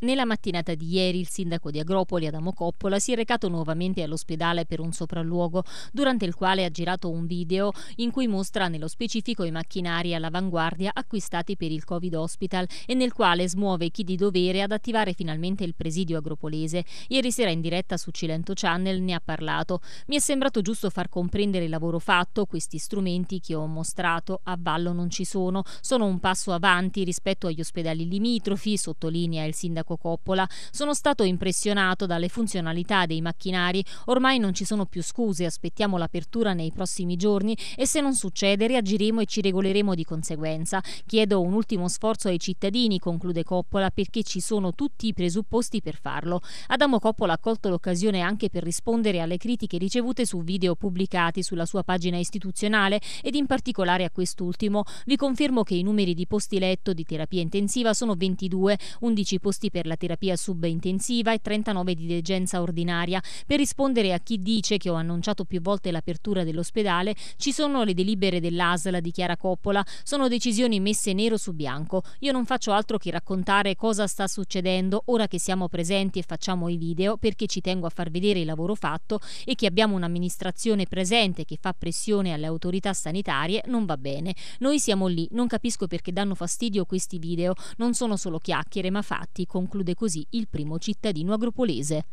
Nella mattinata di ieri il sindaco di Agropoli, Adamo Coppola, si è recato nuovamente all'ospedale per un sopralluogo, durante il quale ha girato un video in cui mostra nello specifico i macchinari all'avanguardia acquistati per il Covid Hospital e nel quale smuove chi di dovere ad attivare finalmente il presidio agropolese. Ieri sera in diretta su Cilento Channel ne ha parlato. Mi è sembrato giusto far comprendere il lavoro fatto, questi strumenti che ho mostrato a vallo non ci sono, sono un passo avanti rispetto agli ospedali limitrofi, sottolinea il sindaco Franco Coppola. Sono stato impressionato dalle funzionalità dei macchinari, ormai non ci sono più scuse, aspettiamo l'apertura nei prossimi giorni e se non succede reagiremo e ci regoleremo di conseguenza. Chiedo un ultimo sforzo ai cittadini, conclude Coppola, perché ci sono tutti i presupposti per farlo. Adamo Coppola ha colto l'occasione anche per rispondere alle critiche ricevute su video pubblicati sulla sua pagina istituzionale ed in particolare a quest'ultimo. Vi confermo che i numeri di posti letto di terapia intensiva sono 22, 11 posti per per la terapia subintensiva e 39 di degenza ordinaria. Per rispondere a chi dice che ho annunciato più volte l'apertura dell'ospedale, ci sono le delibere dell'ASL dichiara Coppola, sono decisioni messe nero su bianco. Io non faccio altro che raccontare cosa sta succedendo ora che siamo presenti e facciamo i video perché ci tengo a far vedere il lavoro fatto e che abbiamo un'amministrazione presente che fa pressione alle autorità sanitarie non va bene. Noi siamo lì, non capisco perché danno fastidio questi video, non sono solo chiacchiere ma fatti, con conclude così il primo cittadino agropolese.